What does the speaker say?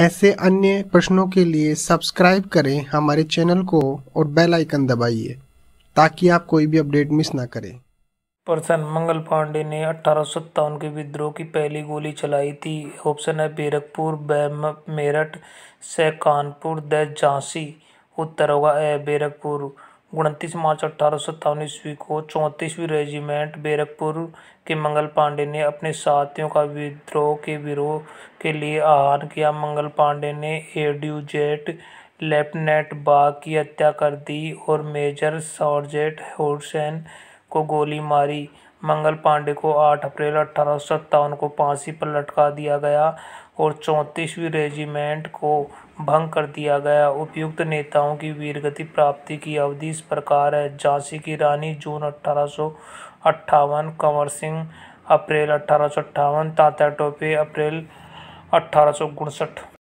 ऐसे अन्य प्रश्नों के लिए सब्सक्राइब करें हमारे चैनल को और बेल आइकन दबाइए ताकि आप कोई भी अपडेट मिस ना करें पर्सन मंगल पांडे ने अठारह के विद्रोह की पहली गोली चलाई थी ऑप्शन है बेरकपुर मेरठ से कानपुर द झांसी उत्तर होगा ए बेरकपुर उनतीस मार्च अठारह सत्तावन ईस्वी को चौंतीसवीं रेजिमेंट बैरकपुर के मंगल पांडे ने अपने साथियों का विद्रोह के विरोध के लिए आह्वान किया मंगल पांडे ने एड्यूजेट लेफ्टिनेंट बाग की हत्या कर दी और मेजर सॉर्जेट हुसैन को गोली मारी मंगल पांडे को 8 अप्रैल अठारह को फांसी पर लटका दिया गया और चौंतीसवीं रेजिमेंट को भंग कर दिया गया उपयुक्त नेताओं की वीरगति प्राप्ति की अवधि इस प्रकार है झांसी की रानी जून अठारह कंवर सिंह अप्रैल अठारह तात्या टोपे अप्रैल अठारह